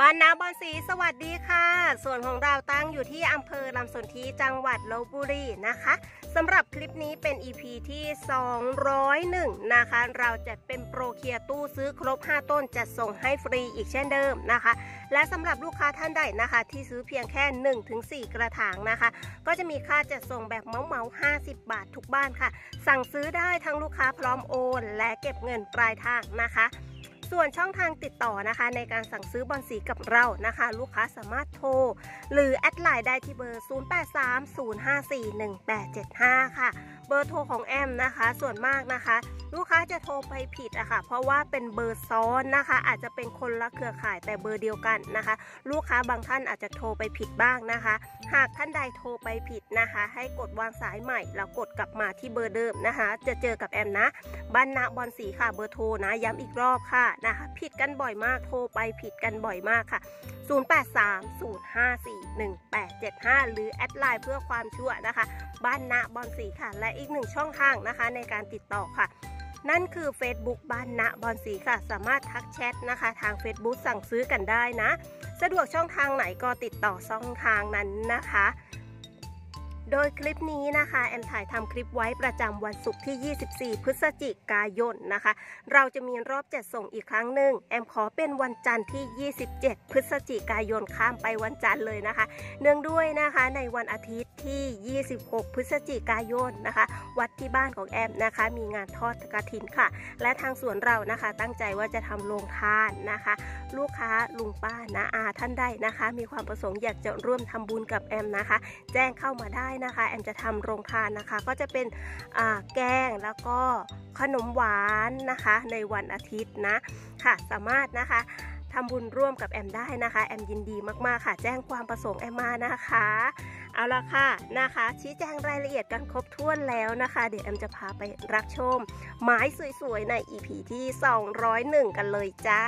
บ้านนาบอนสี สวัสดีค่ะ ส่วนของเราตั้งอยู่ที่อำเภอลำสนธิจังหวัดลบบุรีนะคะ สำหรับคลิปนี้เป็น EP ีที่ 201 นะคะ เราจะเป็นโปรเคียตู้ซื้อครบ 5 ต้นจะส่งให้ฟรีอีกเช่นเดิมนะคะ และสำหรับลูกค้าท่านใดนะคะ ที่ซื้อเพียงแค่ 1-4 กระถางนะคะ ก็จะมีค่าจัดส่งแบบเมาเมา50 บาททุกบ้านค่ะ สั่งซื้อได้ทั้งลูกค้าพร้อมโอน และเก็บเงินปลายทางนะคะส่วนช่องทางติดต่อนะคะในการสั่งซื้อบอลสีกับเรานะคะลูกค้าสามารถโทร หรือแอดไลน์ได้ที่เบอร์ 0830541875 ค่ะเบอร์โทรของแอมนะคะส่วนมากนะคะ ลูกค้าจะโทรไปผิดอะคะ่ะเพราะว่าเป็นเบอร์ซ้อนนะคะ อาจจะเป็นคนละเครือข่ายแต่เบอร์เดียวกันนะคะ ลูกค้าบางท่านอาจจะโทรไปผิดบ้างนะคะ หากท่านใดโทรไปผิดนะคะ ให้กดวางสายใหม่ แล้วกดกลับมาที่เบอร์เดิมนะคะ จะเจอกับแอมนะ บ้านนาบอลสีค่ะเบอร์โทรนะ ย้ำอีกรอบค่ะนะคะ ผิดกันบ่อยมากโทรไปผิดกันบ่อยมากค่ะ 083 054 1875 หรือแอดไลน์เพื่อความชั่วนะคะบ้านนาบอลสีค่ะ และอีกหนึ่งช่องทางนะคะในการติดต่อค่ะ นั่นคือ Facebook บ้านนาบอลสีค่ะสามารถทักแชทนะคะ ทาง Facebook สั่งซื้อกันได้นะ สะดวกช่องทางไหนก็ติดต่อช่องทางนั้นนะคะโดยคลิปนี้นะคะแอมถ่ายทำคลิปไว้ประจำวันศุกร์ที่ 24 พฤศจิกายนนะคะ เราจะมีรอบจัดส่งอีกครั้งหนึ่งแอมขอเป็นวันจันทร์ที่ 27 พฤศจิกายนข้ามไปวันจันทร์เลยนะคะ เนื่องด้วยนะคะในวันอาทิตย์ที่ 26 พฤศจิกายนนะคะ วัดที่บ้านของแอมนะคะ มีงานทอดกระถินค่ะ และทางสวนเรานะคะตั้งใจว่าจะทำโรงทานนะคะ ลูกค้าลุงป้านะอาท่านใดนะคะ มีความประสงค์อยากจะร่วมทำบุญกับแอมนะคะแจ้งเข้ามาได้นะคะแอมจะทำโรงทานนะคะ ก็จะเป็นแกงแล้วก็ขนมหวานนะคะในวันอาทิตย์นะค่ะ สามารถนะคะทำบุญร่วมกับแอมได้นะคะแอมยินดีมากๆค่ะแจ้งความประสงค์แอมมานะคะเอาละค่ะนะคะ ชี้แจงรายละเอียดกันครบถ้วนแล้วนะคะเดี๋ยวแอมจะพาไปรับชมไม้สวยๆ ใน EP ที่ 201 กันเลยจ้า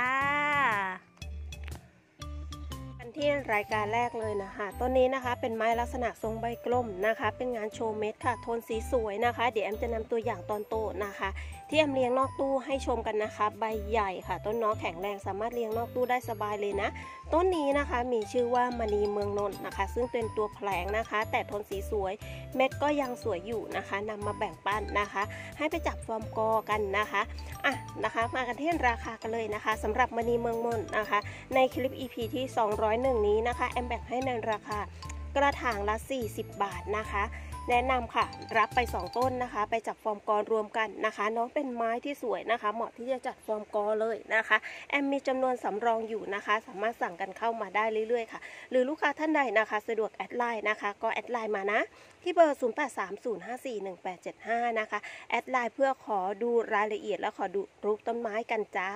ที่รายการแรกเลยนะคะต้นนี้นะคะ เป็นไม้ลักษณะทรงใบกลมนะคะ เป็นงานโชว์เม็ดค่ะ โทนสีสวยนะคะเดี๋ยวแอมจะนำตัวอย่างตอนโตนะคะ ที่แอมเลี้ยงนอกตู้ให้ชมกันนะคะใบใหญ่ค่ะ ต้นน้อแข็งแรงสามารถเลี้ยงนอกตู้ได้สบายเลยนะต้นนี้นะคะมีชื่อว่ามณีเมืองนนท์นะคะ ซึ่งเป็นตัวแผลงนะคะ แต่ทนสีสวยเม็ดก็ยังสวยอยู่นะคะ นำมาแบ่งปันนะคะ ให้ไปจับฟอร์มกอกันนะคะอ่ะนะคะ มากันที่ราคากันเลยนะคะ สำหรับมณีเมืองนนท์นะคะ ในคลิป EP ที่ 201 นี้นะคะแอมแบ่งให้ในราคากระถางละ 40 บาทนะคะแนะนำค่ะรับไป 2 ต้นนะคะ ไปจัดฟอร์มกรรวมกันนะคะ น้องเป็นไม้ที่สวยนะคะ เหมาะที่จะจัดฟอร์มกรเลยนะคะแอมมีจำนวนสำรองอยู่นะคะ สามารถสั่งกันเข้ามาได้เรื่อยๆค่ะหรือลูกค้าท่านใดนะคะ สะดวกแอดไลน์นะคะก็แอดไลน์มานะ ที่เบอร์ 0830541875นะคะแอดไลน์เพื่อขอดูรายละเอียดและขอดูรูปต้นไม้กันจ้า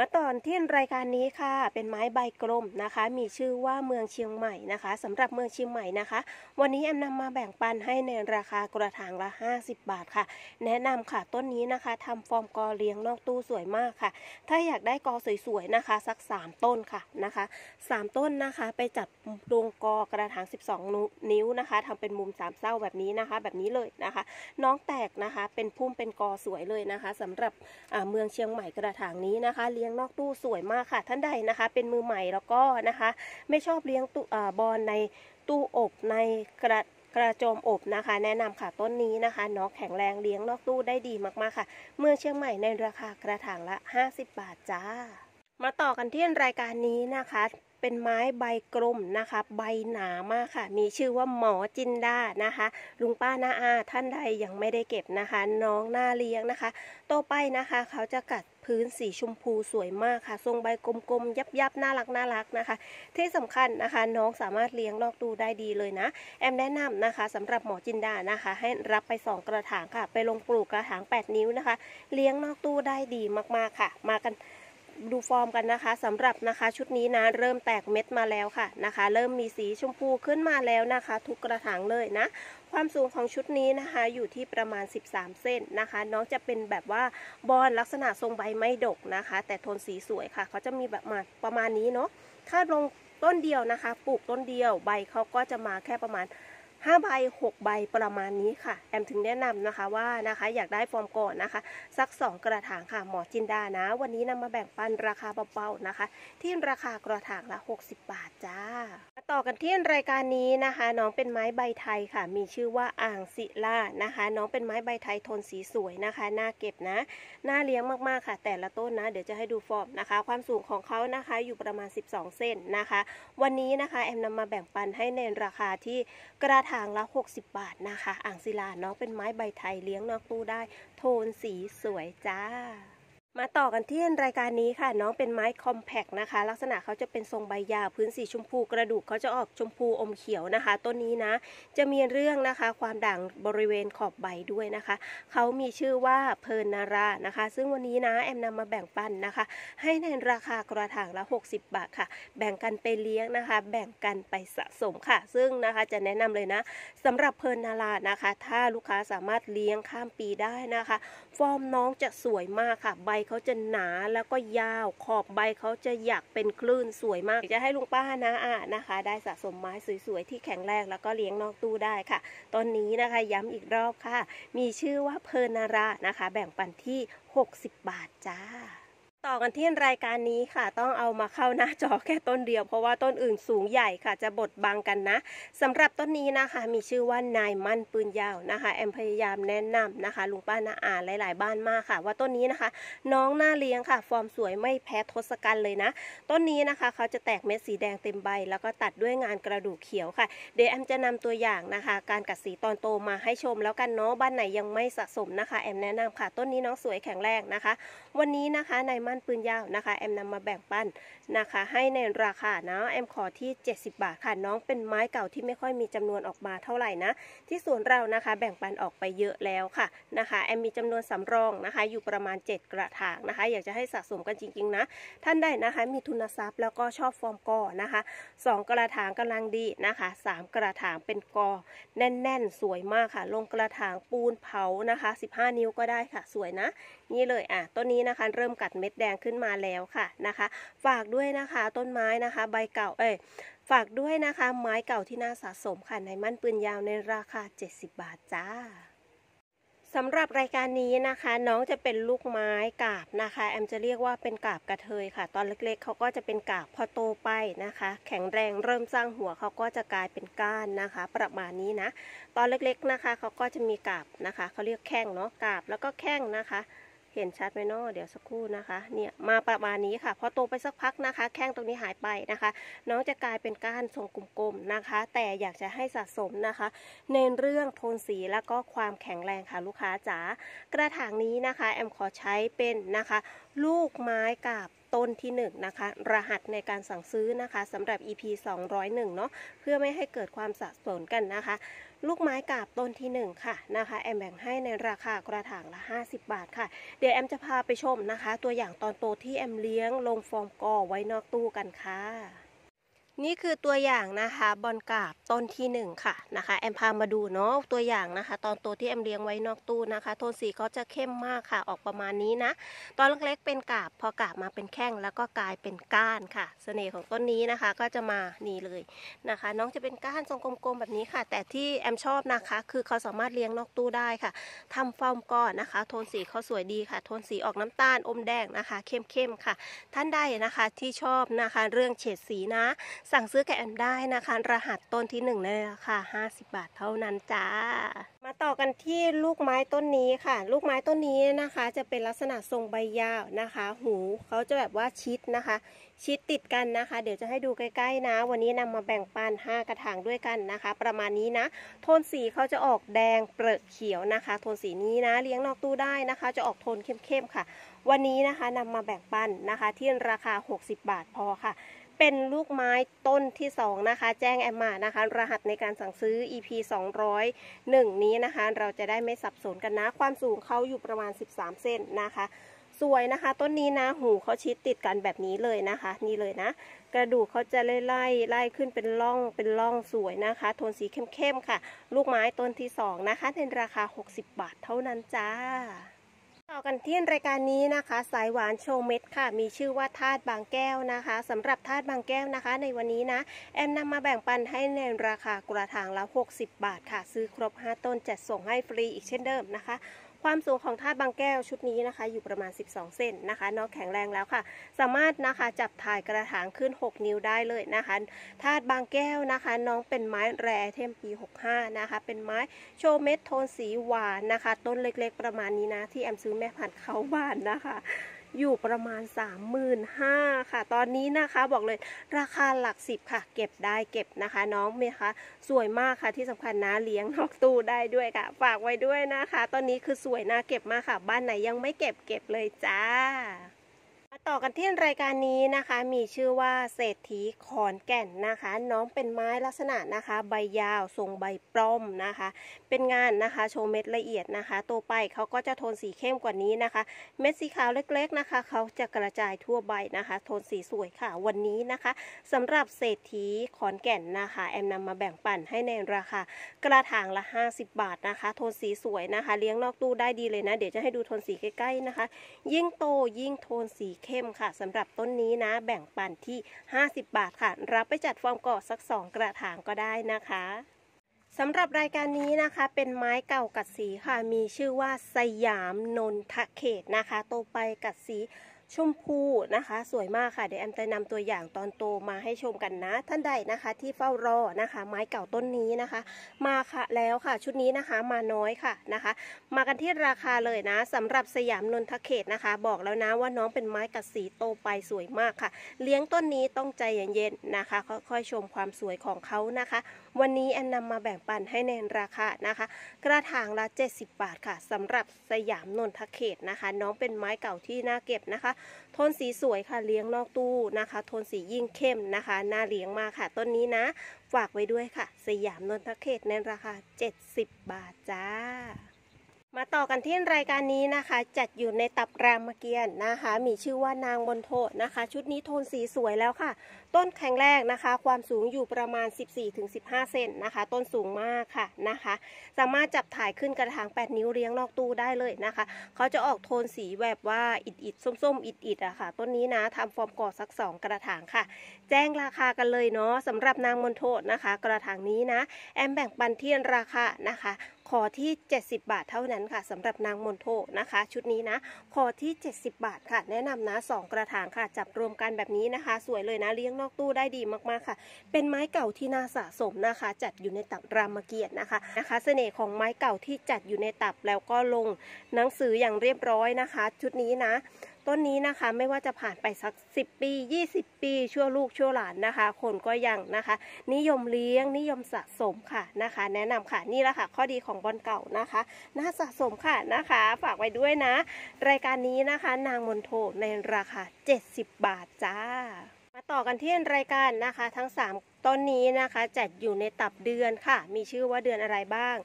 มาตอนที่รายการนี้ค่ะเป็นไม้ใบกลมนะคะ มีชื่อว่าเมืองเชียงใหม่นะคะ สำหรับเมืองเชียงใหม่นะคะ วันนี้ แอมนำมาแบ่งปันให้ในราคากระถางละ 50 บาทค่ะ แนะนำค่ะต้นนี้นะคะทำฟอร์มกอเลี้ยงนอกตู้สวยมากค่ะ ถ้าอยากได้กอสวยๆนะคะสัก 3 ต้นค่ะนะคะ 3 ต้นนะคะไปจัดลงกอกระถาง12 นิ้วนะคะ ทำเป็นมุมสามเส้าแบบนี้นะคะ แบบนี้เลยนะคะ น้องแตกนะคะ เป็นพุ่มเป็นกอสวยเลยนะคะ สำหรับเมืองเชียงใหม่กระถางนี้นะคะเลี้ยลี้ยงนอกตู้สวยมากค่ะ ท่านใดนะคะ เป็นมือใหม่แล้วก็นะคะ ไม่ชอบเลี้ยงตู้บอลในตู้อบในกระกระโจมอบนะคะ แนะนำค่ะต้นนี้นะคะ นอกแข็งแรงเลี้ยงนอกตู้ได้ดีมากๆค่ะเมื่อเชียงใหม่ในราคากระถางละ 50 บาทจ้า มาต่อกันที่รายการนี้นะคะ เป็นไม้ใบกลมนะคะ ใบหนามากค่ะ มีชื่อว่าหมอจินดานะคะ ลุงป้าน้าอา ท่านใดยังไม่ได้เก็บนะคะ น้องหน้าเลี้ยงนะคะโตไปนะคะ เขาจะกัดพื้นสีชมพูสวยมากค่ะทรงใบกลมๆยับยับน่ารักน่ารักนะคะที่สำคัญนะคะ น้องสามารถเลี้ยงนอกดูได้ดีเลยนะ แอมแนะนำนะคะสำหรับหมอจินดานะคะ ให้รับไป2กระถางค่ะ ไปลงปลูกกระถาง 8 นิ้วนะคะ เลี้ยงนอกตู้ได้ดีมากๆค่ะ มากันดูฟอร์มกันนะคะสำหรับนะคะชุดนี้นะ เริ่มแตกเม็ดมาแล้วค่ะนะคะ เริ่มมีสีชมพูขึ้นมาแล้วนะคะทุกกระถางเลยนะ ความสูงของชุดนี้นะคะ อยู่ที่ประมาณ 13เส้นนะคะน้องจะเป็นแบบว่าบอนลักษณะทรงใบไม่ดกนะคะ แต่โทนสีสวยค่ะ เขาจะมีแบบมาประมาณนี้เนาะถ้าลงต้นเดียวนะคะปลูกต้นเดียวใบเขาก็จะมาแค่ประมาณ5ใบ6ใบประมาณนี้ค่ะ แอมถึงแนะนำนะคะว่านะคะ อยากได้ฟอร์มก่อนนะคะสัก 2 กระถางค่ะหมอจินดานะ วันนี้นำมาแบ่งปันราคาเบาๆนะคะ ที่ราคากระถาง ละ 60 บาทจ้าต่อกันที่รายการนี้นะคะน้องเป็นไม้ใบไทยค่ะ มีชื่อว่าอ่างศิลานะคะ น้องเป็นไม้ใบไทย ทนสีสวยนะคะน่าเก็บนะน่าเลี้ยงมากๆค่ะ แต่ละต้นนะ เดี๋ยวจะให้ดูฟอร์มนะคะ ความสูงของเขานะคะอยู่ประมาณ 12เซนนะคะ วันนี้นะคะแอมนำมาแบ่งปันให้ในราคาที่กระถางละ 60 บาท นะคะ อ่างศิลาเนาะเป็นไม้ใบไทยเลี้ยงนอกตู้ได้ โทนสีสวยจ้ามาต่อกันที่รายการนี้ค่ะน้องเป็นไม้คอมแพกนะคะ ลักษณะเขาจะเป็นทรงใบยาวพื้นสีชมพูกระดูกเขาจะออกชมพูอมเขียวนะคะ ต้นนี้นะ จะมีเรื่องนะคะความด่างบริเวณขอบใบด้วยนะคะเขามีชื่อว่าเพิร์นารานะคะ ซึ่งวันนี้นะแอมนำมาแบ่งปันนะคะ ให้ในราคากระถางละ 60 บาทค่ะ แบ่งกันไปเลี้ยงนะคะ แบ่งกันไปสะสมค่ะ ซึ่งนะคะจะแนะนำเลยนะ สำหรับเพิร์นารานะคะ ถ้าลูกค้าสามารถเลี้ยงข้ามปีได้นะคะฟอร์มน้องจะสวยมากค่ะ ใบเขาจะหนาแล้วก็ยาวขอบใบเขาจะหยักเป็นคลื่นสวยมาก จะให้ลุงป้านะอ่ะนะคะ ได้สะสมไม้สวยๆ ที่แข็งแรงแล้วก็เลี้ยงนอกตู้ได้ค่ะ ตอนนี้นะคะย้ำอีกรอบค่ะ มีชื่อว่าเพอร์นารานะคะ แบ่งปันที่ 60 บาทจ้าต่อกันที่รายการนี้ค่ะต้องเอามาเข้าหน้าจอแค่ต้นเดียว เพราะว่าต้นอื่นสูงใหญ่ค่ะจะบดบังกันนะสำหรับต้นนี้นะคะ มีชื่อว่านายมั่นปืนยาวนะคะ แอมพยายามแนะนำนะคะลุงป้านาอาหลาย ๆบ้านมากค่ะว่าต้นนี้นะคะ น้องหน้าเลี้ยงค่ะ ฟอร์มสวยไม่แพ้ทศกัณฐ์เลยนะต้นนี้นะคะเขาจะแตกเม็ดสีแดงเต็มใบ แล้วก็ตัดด้วยงานกระดูกเขียวค่ะ เดี๋ยวแอมจะนำตัวอย่างนะคะ การกัดสีตอนโตมาให้ชม แล้วกันเนาะบ้านไหนยังไม่สะสมนะคะแอมแนะนำค่ะ ต้นนี้น้องสวยแข็งแรงนะคะ วันนี้นะคะนายมั่น้นปืนยาวนะคะแอมนำมาแบ่งปันนะคะ ให้ในราคานะแอมขอที่70 บาทค่ะน้องเป็นไม้เก่าที่ไม่ค่อยมีจำนวนออกมาเท่าไหร่นะที่สวนเรานะคะ แบ่งปันออกไปเยอะแล้วค่ะนะคะแอมมีจำนวนสำรองนะคะ อยู่ประมาณ 7 กระถางนะคะ อยากจะให้สะสมกันจริงๆนะท่านได้นะคะ มีทุนทรัพย์ แล้วก็ชอบฟอร์มกอนะคะ 2 กระถางกำลังดีนะคะ 3 กระถางเป็นกอ แน่น ๆ สวยมากค่ะลงกระถางปูนเผานะคะ 15 นิ้วก็ได้ค่ะ สวยนะนี่เลยอ่ะต้นนี้นะคะเริ่มกัดเม็ดแดงขึ้นมาแล้วค่ะนะคะ ฝากด้วยนะคะต้นไม้นะคะ ใบเก่าเอ้ฝากด้วยนะคะ ไม้เก่าที่น่าสะสมค่ะในมั่นปืนยาวในราคา 70 บาทจ้าสำหรับรายการนี้นะคะ น้องจะเป็นลูกไม้กาบนะคะแอมจะเรียกว่าเป็นกาบกระเทยค่ะ ตอนเล็กๆเขาก็จะเป็นกาบพอโตไปนะคะ แข็งแรงเริ่มสร้างหัวเขาก็จะกลายเป็นก้านนะคะ ประมาณนี้นะ ตอนเล็กๆนะคะเขาก็จะมีกาบนะคะเขาเรียกแข้งเนาะกาบแล้วก็แข้งนะคะเห็นชัดไหมเนาะเดี๋ยวสักครู่นะคะเนี่ยมาประมาณนี้ค่ะพอโตไปสักพักนะคะแข้งตรงนี้หายไปนะคะน้องจะกลายเป็นก้านทรงกลมๆนะคะ แต่อยากจะให้สะสมนะคะในเรื่องโทนสีแล้วก็ความแข็งแรงค่ะ ลูกค้าจ๋ากระถางนี้นะคะ แอมขอใช้เป็นนะคะ ลูกไม้กับต้นที่1นะคะ รหัสในการสั่งซื้อนะคะสำหรับ EP 201เนาะเพื่อไม่ให้เกิดความสะสมกันนะคะลูกไม้กาบต้นที่1ค่ะนะคะ แอมแบ่งให้ในราคากระถางละ 50 บาทค่ะ เดี๋ยวแอมจะพาไปชมนะคะ ตัวอย่างตอนโตที่แอมเลี้ยง ลงฟองกอไว้นอกตู้กันค่ะนี่คือตัวอย่างนะคะบอลกาบต้นที่1ค่ะนะคะแอมพามาดูเนาะตัวอย่างนะคะ ตอนโตที่แอมเลี้ยงไว้นอกตู้นะคะ โทนสีเขาจะเข้มมากค่ะ ออกประมาณนี้นะตอนเล็กๆ เป็นกาบพอกาบมาเป็นแข้งแล้วก็กลายเป็นก้านค่ะเสน่ห์ของต้นนี้นะคะก็จะมานี่เลยนะคะ น้องจะเป็นก้านทรงกลมๆแบบนี้ค่ะ แต่ที่แอมชอบนะคะ คือเขาสามารถเลี้ยงนอกตู้ได้ค่ะ ทำฟอร์มก่อนนะคะ โทนสีเขาสวยดีค่ะโทนสีออกน้ำตาลอมแดงนะคะเข้มๆค่ะ ท่านใดนะคะที่ชอบนะคะ เรื่องเฉดสีนะสั่งซื้อแกะอันได้นะคะ รหัสต้นที่1ในราคา50 บาทเท่านั้นจ้ามาต่อกันที่ลูกไม้ต้นนี้ค่ะ ลูกไม้ต้นนี้นะคะ จะเป็นลักษณะทรงใบยาวนะคะ หูเขาจะแบบว่าชิดนะคะ ชิดติดกันนะคะ เดี๋ยวจะให้ดูใกล้ ๆนะ วันนี้นำมาแบ่งปัน5กระถางด้วยกันนะคะ ประมาณนี้นะโทนสีเขาจะออกแดงเปรอะเขียวนะคะ โทนสีนี้นะ เลี้ยงนอกตู้ได้นะคะ จะออกโทนเข้มๆค่ะ วันนี้นะคะนำมาแบ่งปันนะคะที่ราคา 60 บาทพอค่ะเป็นลูกไม้ต้นที่2 นะคะ แจ้งแอมมานะคะ รหัสในการสั่งซื้อ EP 201นี้นะคะ เราจะได้ไม่สับสนกันนะ ความสูงเขาอยู่ประมาณ13เซนนะคะ สวยนะคะ ต้นนี้นะ หูเขาชิดติดกันแบบนี้เลยนะคะ นี่เลยนะ กระดูกเขาจะไล่ไล่ไล่ขึ้นเป็นร่องเป็นร่องสวยนะคะ โทนสีเข้มๆค่ะ ลูกไม้ต้นที่2นะคะในราคา60บาทเท่านั้นจ้าต่อกันที่รายการนี้นะคะ สายหวานโชว์เม็ดค่ะ มีชื่อว่าธาตุบางแก้วนะคะ สำหรับธาตุบางแก้วนะคะในวันนี้นะ แอมนำมาแบ่งปันให้ในราคากระถางละ60 บาทค่ะซื้อครบ 5 ต้นจัดส่งให้ฟรีอีกเช่นเดิมนะคะความสูงของธาตุบางแก้วชุดนี้นะคะ อยู่ประมาณ 12เซนนะคะนอกแข็งแรงแล้วค่ะ สามารถนะคะจับถ่ายกระถางขึ้น 6 นิ้วได้เลยนะคะธาตุบางแก้วนะคะ น้องเป็นไม้แร่เทมปี 65 นะคะ เป็นไม้โชเม็ดโทนสีหวานนะคะ ต้นเล็กๆประมาณนี้นะ ที่แอมซื้อแม่ผันเขาบ้านนะคะอยู่ประมาณ35,000 ค่ะ ตอนนี้นะคะบอกเลยราคาหลักสิบค่ะ เก็บได้เก็บนะคะ น้องเมคะ สวยมากค่ะ ที่สำคัญนะเลี้ยงนอกตู้ได้ด้วยค่ะ ฝากไว้ด้วยนะคะ ตอนนี้คือสวยน่าเก็บมากค่ะ บ้านไหนยังไม่เก็บเก็บเลยจ้าอกันที่รายการนี้นะคะมีชื่อว่าเศรษฐีขอนแก่นนะคะ น้องเป็นไม้ลักษณะนะคะ ใบยาวทรงใบปล้อมนะคะ เป็นงานนะคะโชว์เม็ดละเอียดนะคะตัวไปเขาก็จะโทนสีเข้มกว่านี้นะคะ เม็ดสีขาวเล็กๆนะคะ เขาจะกระจายทั่วใบนะคะ โทนสีสวยค่ะ วันนี้นะคะ สำหรับเศรษฐีขอนแก่นนะคะ แอมนำมาแบ่งปันให้ในราคากระถางละ 50 บาทนะคะโทนสีสวยนะคะ เลี้ยงนอกตู้ได้ดีเลยนะเดี๋ยวจะให้ดูโทนสีใกล้ๆนะคะ ยิ่งโตยิ่งโทนสีเข้มมค่ะสำหรับต้นนี้นะแบ่งปันที่ 50 บาทค่ะรับไปจัดฟอร์มก่อสัก 2 กระถางก็ได้นะคะสำหรับรายการนี้นะคะ เป็นไม้เก่ากัดสีค่ะมีชื่อว่าสยามนนทเขตนะคะ โตไปกัดสีชมพูนะคะ สวยมากค่ะเดี๋ยวแอมจะนำตัวอย่างตอนโตมาให้ชมกันนะ ท่านใดนะคะที่เฝ้ารอนะคะ ไม้เก่าต้นนี้นะคะ มาค่ะแล้วค่ะ ชุดนี้นะคะมาน้อยค่ะนะคะ มากันที่ราคาเลยนะ สำหรับสยามนนทเขตนะคะ บอกแล้วนะว่าน้องเป็นไม้กัดสีโตไปสวยมากค่ะ เลี้ยงต้นนี้ต้องใจเย็นๆนะคะ ค่อยๆชมความสวยของเขานะคะ วันนี้แอมนำามาแบ่งปันให้ในราคานะคะ กระถางละ70 บาทค่ะ สำหรับสยามนนทเขตนะคะ น้องเป็นไม้เก่าที่น่าเก็บนะคะโทนสีสวยค่ะ เลี้ยงนอกตู้นะคะโทนสียิ่งเข้มนะคะน่าเลี้ยงมากค่ะ ต้นนี้นะ ฝากไว้ด้วยค่ะ สยามนนทเขตในราคา 70 บาทจ้ามาต่อกันที่รายการนี้นะคะ จัดอยู่ในตับรามเกียรตินะคะ มีชื่อว่านางบนโทนะคะ ชุดนี้โทนสีสวยแล้วค่ะ ต้นแข็งแรกนะคะ ความสูงอยู่ประมาณ 14-15เซนนะคะ ต้นสูงมากค่ะนะคะ สามารถจับถ่ายขึ้นกระถาง 8 นิ้วเลี้ยงนอกตู้ได้เลยนะคะ เขาจะออกโทนสีแบบว่าอิดอิดส้ม ๆอิดอิดอะค่ะต้นนี้นะทำฟอร์มกอดสัก2กระถางค่ะ แจ้งราคากันเลยเนาะสำหรับนางบนโทนะคะ กระถางนี้นะแอมแบ่งปันที่ราคานะคะขอที่70บาทเท่านั้นค่ะสำหรับนางมนโทนะคะ ชุดนี้นะขอที่70บาทค่ะ แนะนำนะ2กระถางค่ะ จับรวมกันแบบนี้นะคะ สวยเลยนะเลี้ยงนอกตู้ได้ดีมากๆค่ะ เป็นไม้เก่าที่น่าสะสมนะคะ จัดอยู่ในตับรามเกียรตินะคะนะคะ เสน่ห์ของไม้เก่าที่จัดอยู่ในตับแล้วก็ลง หนังสืออย่างเรียบร้อยนะคะ ชุดนี้นะต้นนี้นะคะไม่ว่าจะผ่านไปสัก 10 ปี 20 ปี ชั่วลูกชั่วหลานนะคะ คนก็ยังนะคะ นิยมเลี้ยงนิยมสะสมค่ะนะคะ แนะนำค่ะ นี่แหละค่ะข้อดีของบอลเก่านะคะน่าสะสมค่ะนะคะฝากไว้ด้วยนะ รายการนี้นะคะ นางมนโทในราคา 70 บาทจ้า มาต่อกันที่รายการนะคะ ทั้ง3ต้นนี้นะคะจัดอยู่ในตับเดือนค่ะ มีชื่อว่าเดือนอะไรบ้าง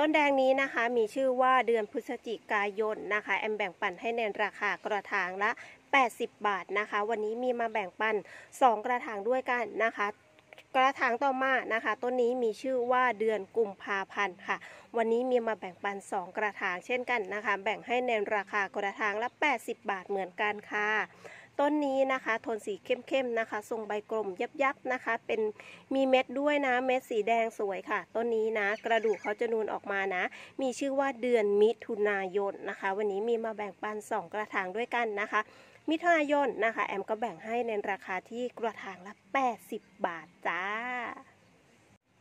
ต้นแดงนี้นะคะ มีชื่อว่าเดือนพฤศจิกายนนะคะแอมแบ่งปันให้ในราคากระถางละ 80 บาทนะคะวันนี้มีมาแบ่งปัน 2 กระถางด้วยกันนะคะกระถางต่อมานะคะต้นนี้มีชื่อว่าเดือนกุมภาพันธ์ค่ะ วันนี้มีมาแบ่งปัน 2 กระถางเช่นกันนะคะแบ่งให้ในราคากระถางละ 80 บาทเหมือนกันค่ะต้นนี้นะคะโทนสีเข้มๆนะคะทรงใบกลมยับๆนะคะ เป็นมีเม็ดด้วยนะ เม็ดสีแดงสวยค่ะ ต้นนี้นะกระดูกเขาจะนูนออกมานะ มีชื่อว่าเดือนมิถุนายนนะคะ วันนี้มีมาแบ่งปัน 2 กระถางด้วยกันนะคะ มิถุนายนนะคะ แอมก็แบ่งให้ในราคาที่กระถางละ 80 บาท จ้า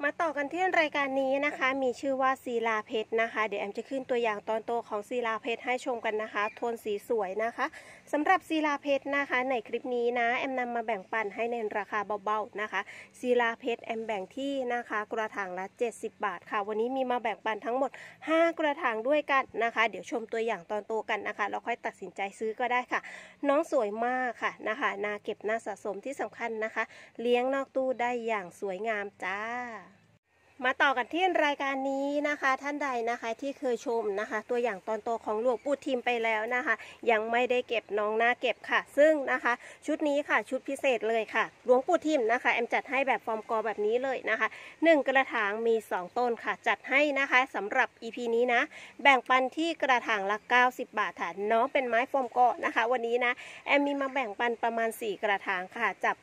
มาต่อกันที่รายการนี้นะคะ มีชื่อว่าศิลาเพชรนะคะเดี๋ยวแอมจะขึ้นตัวอย่างตอนโตของศิลาเพชรให้ชมกันนะคะ โทนสีสวยนะคะสำหรับศิลาเพชรนะคะ ในคลิปนี้นะแอมนำมาแบ่งปันให้ในราคาเบาๆนะคะศิลาเพชรแอมแบ่งที่นะคะกระถางละ70บาทค่ะ วันนี้มีมาแบ่งปันทั้งหมด 5 กระถางด้วยกันนะคะ เดี๋ยวชมตัวอย่างตอนโตกันนะคะแล้วค่อยตัดสินใจซื้อก็ได้ค่ะ น้องสวยมากค่ะนะคะนาเก็บน่าสะสมที่สำคัญนะคะ เลี้ยงนอกตู้ได้อย่างสวยงามจ้ามาต่อกันที่รายการนี้นะคะ ท่านใดนะคะที่เคยชมนะคะ ตัวอย่างตอนโตของหลวงปู่ทิมไปแล้วนะคะ ยังไม่ได้เก็บน้องหน้าเก็บค่ะซึ่งนะคะ ชุดนี้ค่ะชุดพิเศษเลยค่ะหลวงปู่ทิมนะคะแอมจัดให้แบบฟอร์มกอ แบบนี้เลยนะคะ 1 กระถางมี 2 ต้นค่ะ จัดให้นะคะสำหรับ EP นี้นะ แบ่งปันที่กระถางละ 90 บาทฐานน้องเป็นไม้ฟอร์มกอนะคะ วันนี้นะแอมมีมาแบ่งปันประมาณ 4 กระถางค่ะจับ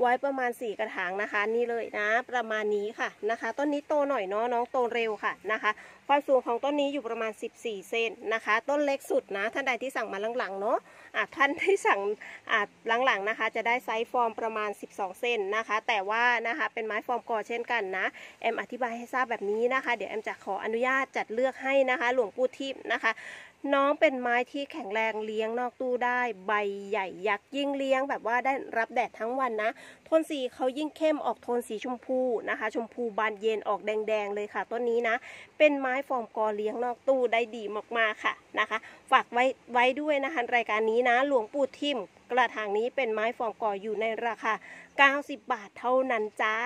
ไว้ประมาณ 4 กระถางนะคะนี่เลยนะ ประมาณนี้ค่ะนะคะต้นนี้โตหน่อยเนาะน้องโตเร็วค่ะนะคะ ความสูงของต้นนี้อยู่ประมาณ 14เซนนะคะ ต้นเล็กสุดนะท่านใดที่สั่งมาหลังๆเนาะท่านที่สั่งหลังๆนะคะ จะได้ไซส์ฟอร์มประมาณ 12เซนนะคะ แต่ว่านะคะเป็นไม้ฟอร์มกอเช่นกันนะ แอมอธิบายให้ทราบแบบนี้นะคะเดี๋ยวแอมจะขออนุญาตจัดเลือกให้นะคะ หลวงปู่ทิพย์นะคะน้องเป็นไม้ที่แข็งแรงเลี้ยงนอกตู้ได้ ใบใหญ่ยักษ์ยิ่งเลี้ยงแบบว่าได้รับแดดทั้งวันนะโทนสีเขายิ่งเข้มออกโทนสีชมพูนะคะ ชมพูบานเย็นออกแดงๆเลยค่ะต้นนี้นะ เป็นไม้ฟอร์มกอเลี้ยงนอกตู้ได้ดีมากๆค่ะนะคะ ฝากไว้ไว้ด้วยนะคะรายการนี้นะ หลวงปู่ทิมกระถางนี้เป็นไม้ฟอร์มกออยู่ในราคา90บาทเท่านั้นจ้า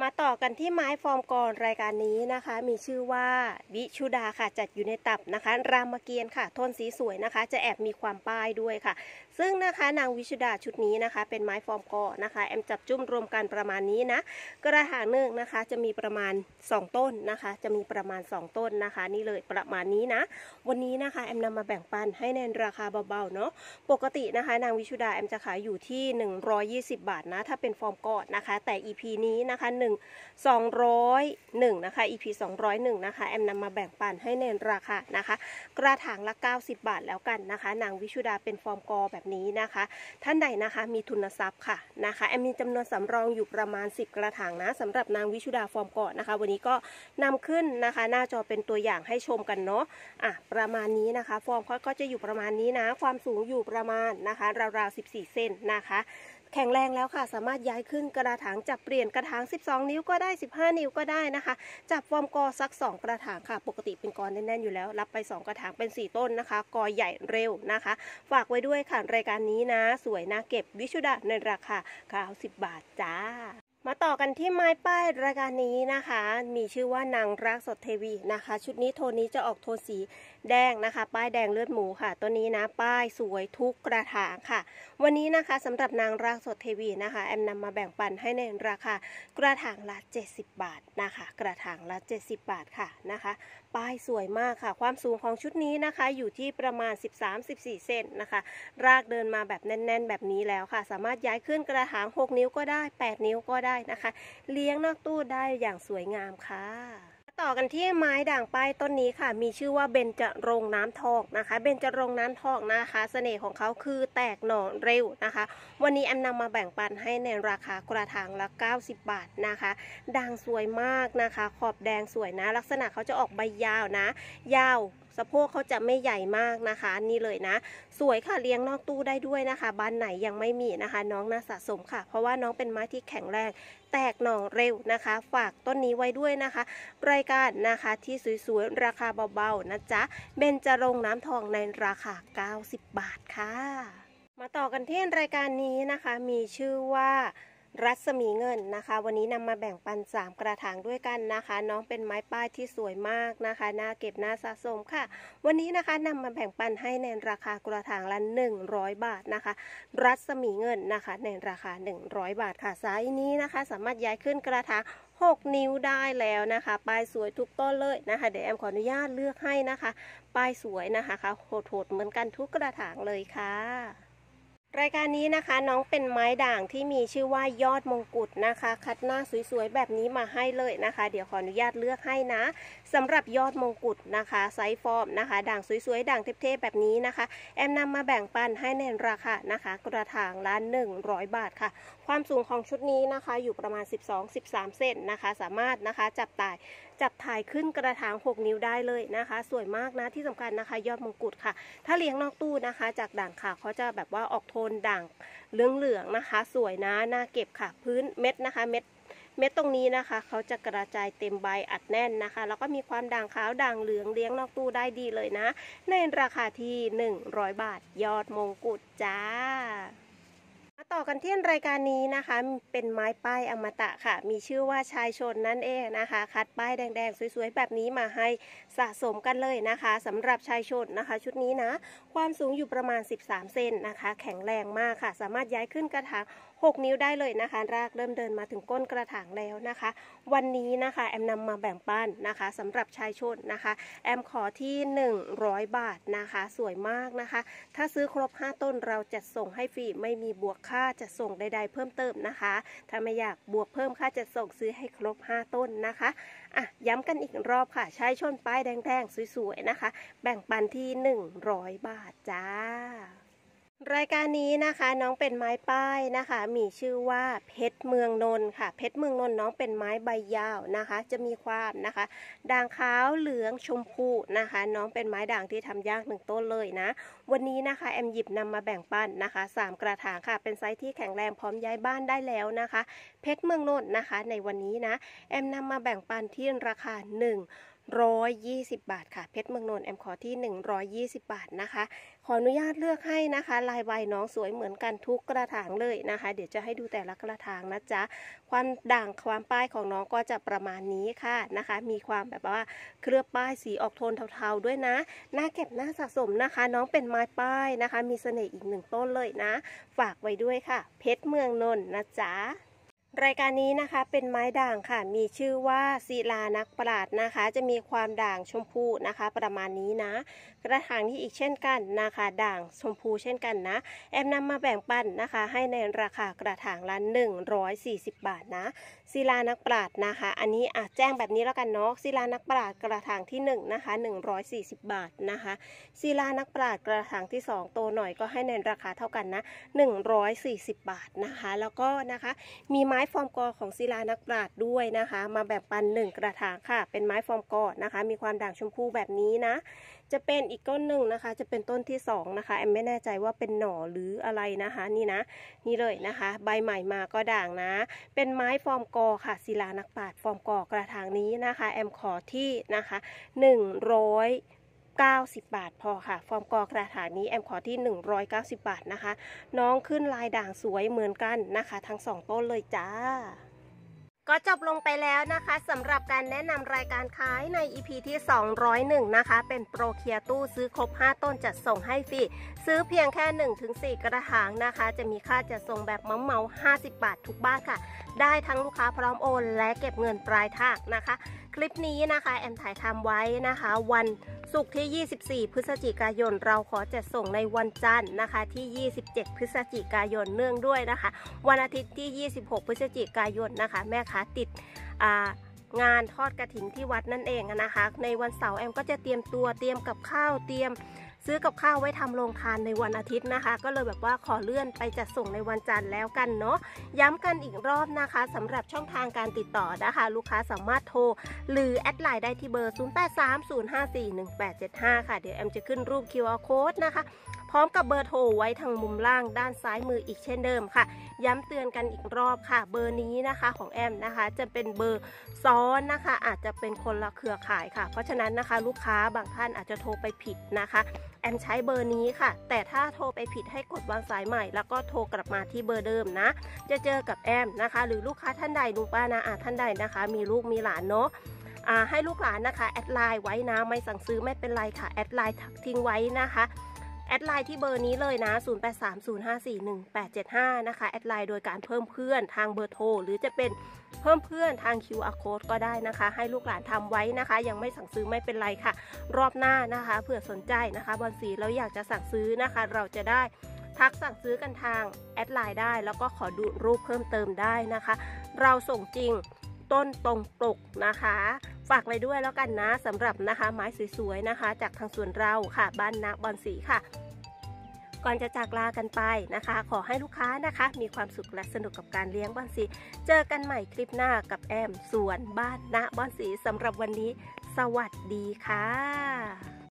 มาต่อกันที่ไม้ฟอร์มกรรายการนี้นะคะ มีชื่อว่าวิชุดาค่ะ จัดอยู่ในตับนะคะ รามเกียรติค่ะทนสีสวยนะคะ จะแอบมีความป้ายด้วยค่ะ ซึ่งนะคะนางวิชุดาชุดนี้นะคะ เป็นไม้ฟอร์มกอนะคะ แอมจับจุ่มรวมกันประมาณนี้นะ กระถางหนึ่งนะคะจะมีประมาณ 2 ต้นนะคะ จะมีประมาณ 2 ต้นนะคะ นี่เลยประมาณนี้นะ วันนี้นะคะแอมนำมาแบ่งปันให้แนราคาเบาๆเนาะ ปกตินะคะ นางวิชุดาแอมจะขายอยู่ที่ 120 บาทนะถ้าเป็นฟอร์มกอนะคะ แต่ EP นี้นะคะ1 201สองร้อยหนึ่งนะคะ EP สองร้อยหนึ่งนะคะแอมนำมาแบ่งปันให้ในราคานะคะ กระถางละ 90 บาทแล้วกันนะคะ นางวิชุดาเป็นฟอร์มกอแบบนี้นะคะ ท่านใดนะคะมีทุนทรัพย์ค่ะนะคะแอมมีจำนวนสำรองอยู่ประมาณ 10 กระถางนะสำหรับนางวิชุดาฟอร์มกอนะคะ วันนี้ก็นำขึ้นนะคะ หน้าจอเป็นตัวอย่างให้ชมกันเนาะอ่ะประมาณนี้นะคะ ฟอร์มเขาก็จะอยู่ประมาณนี้นะ ความสูงอยู่ประมาณนะคะ ราวๆ14เซนนะคะแข็งแรงแล้วค่ะสามารถย้ายขึ้นกระถางจับเปลี่ยนกระถาง 12 นิ้วก็ได้ 15 นิ้วก็ได้นะคะจับฟอร์มกอสัก 2 กระถางค่ะปกติเป็นกอแน่น ๆ อยู่แล้วรับไป 2 กระถางเป็น 4 ต้นนะคะ กอใหญ่เร็วนะคะ ฝากไว้ด้วยค่ะรายการนี้นะ สวยนะเก็บวิชุดะในราคา90บาทจ้ามาต่อกันที่ไม้ป้ายรายการนี้นะคะ มีชื่อว่านางรักสดเทวีนะคะ ชุดนี้โทนนี้จะออกโทนสีแดงนะคะ ป้ายแดงเลือดหมูค่ะ ตัวนี้นะ ป้ายสวยทุกกระถางค่ะ วันนี้นะคะ สำหรับนางรักสดเทวีนะคะ แอมนำมาแบ่งปันให้ในราคา กระถางละ70บาทนะคะ กระถางละ70บาทค่ะนะคะป้ายสวยมากค่ะ ความสูงของชุดนี้นะคะ อยู่ที่ประมาณ 13-14เซนนะคะ รากเดินมาแบบแน่นๆแบบนี้แล้วค่ะ สามารถย้ายขึ้นกระถาง6นิ้วก็ได้ 8 นิ้วก็ได้นะคะ เลี้ยงนอกตู้ได้อย่างสวยงามค่ะต่อกันที่ไม้ด่างป้ายต้นนี้ค่ะ มีชื่อว่าเบญจรงน้ำทองนะคะ เบญจรงน้ำทองนะคะ เสน่ห์ของเขาคือแตกหน่อเร็วนะคะ วันนี้แอมนำมาแบ่งปันให้ในราคากระถางละ 90 บาทนะคะด่างสวยมากนะคะ ขอบแดงสวยนะ ลักษณะเขาจะออกใบยาวนะ ยาวสะโพกเขาจะไม่ใหญ่มากนะคะนี่เลยนะ สวยค่ะเลี้ยงนอกตู้ได้ด้วยนะคะ บ้านไหนยังไม่มีนะคะ น้องน่าสะสมค่ะ เพราะว่าน้องเป็นไม้ที่แข็งแรง แตกหน่อเร็วนะคะ ฝากต้นนี้ไว้ด้วยนะคะ รายการนะคะที่สวยๆ ราคาเบาๆนะจ๊ะเบนจรงน้ำทองในราคา 90 บาทค่ะ มาต่อกันที่รายการนี้นะคะมีชื่อว่ารัศมีเงินนะคะวันนี้นำมาแบ่งปัน 3 กระถางด้วยกันนะคะ น้องเป็นไม้ป้ายที่สวยมากนะคะ น่าเก็บน่าสะสมค่ะ วันนี้นะคะนำมาแบ่งปันให้ในราคากระถางละ100 บาทนะคะ รัศมีเงินนะคะในราคา 100 บาทค่ะไซยนี้นะคะสามารถย้ายขึ้นกระถาง6นิ้วได้แล้วนะคะปลายสวยทุกต้นเลยนะคะเดี๋ยวแอมขออนุญาตเลือกให้นะคะปลายสวยนะคะค่ะโหดๆเหมือนกันทุกกระถางเลยค่ะรายการนี้นะคะน้องเป็นไม้ด่างที่มีชื่อว่ายอดมงกุฎนะคะ คัดหน้าสวยๆแบบนี้มาให้เลยนะคะ เดี๋ยวขออนุญาตเลือกให้นะสำหรับยอดมงกุฎนะคะ ไซส์ฟอร์มนะคะ ด่างสวยๆด่างเทพๆแบบนี้นะคะ แอมนำมาแบ่งปันให้ในราคานะคะ กระถางละ100 บาทค่ะ ความสูงของชุดนี้นะคะอยู่ประมาณ12-13เซนนะคะ สามารถนะคะจับตายจับถ่ายขึ้นกระถาง6นิ้วได้เลยนะคะสวยมากนะที่สำคัญนะคะ ยอดมงกุฎค่ะ ถ้าเลี้ยงนอกตู้นะคะจากด่างขาวเขาจะแบบว่าออกโทนด่างเหลืองเหลืองนะคะ สวยนะน่าเก็บค่ะ พื้นเม็ดนะคะเม็ดเม็ดตรงนี้นะคะเขาจะกระจายเต็มใบอัดแน่นนะคะ แล้วก็มีความด่างขาวด่างเหลืองเลี้ยงนอกตู้ได้ดีเลยนะในราคาที่ 100 บาทยอดมงกุฎจ้าต่อกันที่รายการนี้นะคะ เป็นไม้ป้ายอมตะค่ะ มีชื่อว่าชายชนนั่นเองนะคะคัดป้ายแดงๆ สวยๆ แบบนี้มาให้สะสมกันเลยนะคะ สำหรับชายชนนะคะ ชุดนี้นะความสูงอยู่ประมาณ 13เซนนะคะ แข็งแรงมากค่ะ สามารถย้ายขึ้นกระถาง6 นิ้วได้เลยนะคะ รากเริ่มเดินมาถึงก้นกระถางแล้วนะคะ วันนี้นะคะแอมนำมาแบ่งปันนะคะ สำหรับชายชนนะคะแอมขอที่ 100 บาทนะคะ สวยมากนะคะ ถ้าซื้อครบ 5 ต้นเราจะส่งให้ฟรีไม่มีบวกค่าาจัดส่งใดๆเพิ่มเติมนะคะ ถ้าไม่อยากบวกเพิ่มค่าจัดส่งซื้อให้ครบ 5 ต้นนะคะอ่ะย้ำกันอีกรอบค่ะ ใช้ชนป้ายแดงๆ สวยๆ นะคะ แบ่งปันที่ 100 บาทจ้ารายการนี้นะคะน้องเป็นไม้ป้ายนะคะมีชื่อว่าเพชรเมืองนนค่ะ เพชรเมืองนนน้องเป็นไม้ใบยาวนะคะ จะมีความนะคะ ด่างขาวเหลืองชมพูนะคะ น้องเป็นไม้ด่างที่ทำยากหนึ่งต้นเลยนะ วันนี้นะคะแอมหยิบนำมาแบ่งปันนะคะ 3 กระถางค่ะ เป็นไซส์ที่แข็งแรงพร้อมย้ายบ้านได้แล้วนะคะ เพชรเมืองนนนะคะในวันนี้นะ แอมนำมาแบ่งปันที่ราคา1 120บาทค่ะ เพชรเมืองนนท์แอมขอที่120บาทนะคะ ขออนุญาตเลือกให้นะคะ ลายใบน้องสวยเหมือนกันทุกกระถางเลยนะคะ เดี๋ยวจะให้ดูแต่ละกระถางนะจ๊ะความด่างความป้ายของน้องก็จะประมาณนี้ค่ะนะคะ มีความแบบว่าเคลือบป้ายสีออกโทนเทาๆด้วยนะหน้าเก็บหน้าสะสมนะคะ น้องเป็นไม้ป้ายนะคะ มีเสน่ห์อีกหนึ่งต้นเลยนะ ฝากไว้ด้วยค่ะ เพชรเมืองนนท์นะจ๊ะรายการนี้นะคะเป็นไม้ด่างค่ะ มีชื่อว่าศิลานักปราดนะคะ จะมีความด่างชมพูนะคะประมาณนี้นะกระถางนี้อีกเช่นกันนะคะด่าง ชมพูเช่นกันนะ แอมนำมาแบ่งปันนะคะ ให้ในราคากระถางละ140บาทนะศิลานักปราดนะคะ อันนี้อ่ะแจ้งแบบนี้แล้วกันเนาะศิลานักปราดกระถางที่1นะคะ140บาทนะคะศิลานักปราดกระถางที่2โตหน่อยก็ให้ในราคาเท่ากันนะ140บาทนะคะ แล้วก็นะคะ มีไม้ฟอร์มกอของศิลานักปราดด้วยนะคะ มาแบ่งปัน1กระถางค่ะ เป็นไม้ฟอร์มกอนะคะ มีความด่างชมพูแบบนี้นะจะเป็นอีกต้นหนึ่งนะคะ จะเป็นต้นที่สองนะคะ แอมไม่แน่ใจว่าเป็นหน่อหรืออะไรนะคะ นี่นะ นี่เลยนะคะ ใบใหม่มาก็ด่างนะ เป็นไม้ฟอร์มกอค่ะศิลานักปราชญ์ฟอร์มกอกระถางนี้นะคะ แอมขอที่นะคะ หนึ่งรก้า90บาท พอค่ะ ฟอร์มกอกระถางนี้แอมขอที่190บาทนะคะ น้องขึ้นลายด่างสวยเหมือนกันนะคะ ทั้งสองต้นเลยจ้าก็จบลงไปแล้วนะคะสำหรับการแนะนำรายการขายใน EP ที่ 201 นะคะ เป็นโปรเคียตู้ซื้อครบ 5 ต้นจัดส่งให้ฟรีซื้อเพียงแค่ 1-4 กระถางนะคะ จะมีค่าจัดส่งแบบเมาเมา 50 บาททุกบ้านค่ะ ได้ทั้งลูกค้าพร้อมโอน และเก็บเงินปลายทางนะคะคลิปนี้นะคะแอมถ่ายทำไว้นะคะวันศุกร์ที่ 24 พฤศจิกายน เราขอจะส่งในวันจันทร์นะคะ ที่ 27 พฤศจิกายนเนื่องด้วยนะคะ วันอาทิตย์ที่ 26 พฤศจิกายนนะคะแม่ค้าติดงานทอดกระถิ่นที่วัดนั่นเองนะคะในวันเสาร์แอมก็จะเตรียมตัวเตรียมกับข้าวเตรียมซื้อกับข้าวไว้ทำโรงทานในวันอาทิตย์นะคะ ก็เลยแบบว่าขอเลื่อนไปจัดส่งในวันจันทร์แล้วกันเนาะย้ำกันอีกรอบนะคะ สำหรับช่องทางการติดต่อนะคะ ลูกค้าสามารถโทรหรือ แอดไลน์ได้ที่เบอร์ 0830541875 ค่ะเดี๋ยวแอมจะขึ้นรูป QR code นะคะพร้อมกับเบอร์โทรไว้ทางมุมล่างด้านซ้ายมืออีกเช่นเดิมค่ะ ย้ำเตือนกันอีกรอบค่ะ เบอร์นี้นะคะของแอมนะคะ จะเป็นเบอร์ซ้อนนะคะ อาจจะเป็นคนละเครือข่ายค่ะ เพราะฉะนั้นนะคะ ลูกค้าบางท่านอาจจะโทรไปผิดนะคะแอมใช้เบอร์นี้ค่ะ แต่ถ้าโทรไปผิดให้กดวางสายใหม่แล้วก็โทรกลับมาที่เบอร์เดิมนะ จะเจอกับแอมนะคะ หรือลูกค้าท่านใดลุงป้านะอาท่านใดนะคะ มีลูกมีหลานเนาะให้ลูกหลานนะคะแอดไลน์ไว้นะไม่สั่งซื้อไม่เป็นไรค่ะแอดไลน์ทิ้งไว้นะคะแอดไลน์ที่เบอร์นี้เลยนะ 0830541875 นะคะ แอดไลน์โดยการเพิ่มเพื่อนทางเบอร์โทร หรือจะเป็นเพิ่มเพื่อนทาง QR code ก็ได้นะคะ ให้ลูกหลานทำไว้นะคะ ยังไม่สั่งซื้อไม่เป็นไรค่ะ รอบหน้านะคะ เผื่อสนใจนะคะ บอลสี เราอยากจะสั่งซื้อนะคะ เราจะได้ทักสั่งซื้อกันทางแอดไลน์ได้ แล้วก็ขอดูรูปเพิ่มเติมได้นะคะ เราส่งจริงต้นตรงปกนะคะฝากไว้ด้วยแล้วกันนะสำหรับนะคะ ไม้สวยๆนะคะ จากทางสวนเราค่ะ บ้านนาบอนสีค่ะ ก่อนจะจากลากันไปนะคะ ขอให้ลูกค้านะคะ มีความสุขและสนุกกับการเลี้ยงบอนสี เจอกันใหม่คลิปหน้ากับแอมสวนบ้านนาบอนสีสำหรับวันนี้ สวัสดีค่ะ